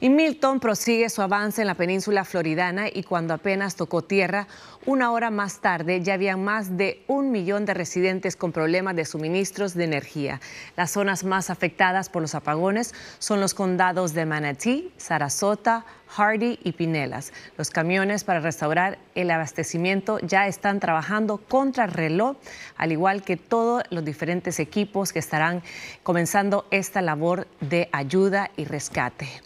Y Milton prosigue su avance en la península floridana y cuando apenas tocó tierra, una hora más tarde ya había más de un millón de residentes con problemas de suministros de energía. Las zonas más afectadas por los apagones son los condados de Manatee, Sarasota, Hardy y Pinelas. Los camiones para restaurar el abastecimiento ya están trabajando contra reloj, al igual que todos los diferentes equipos que estarán comenzando esta labor de ayuda y rescate.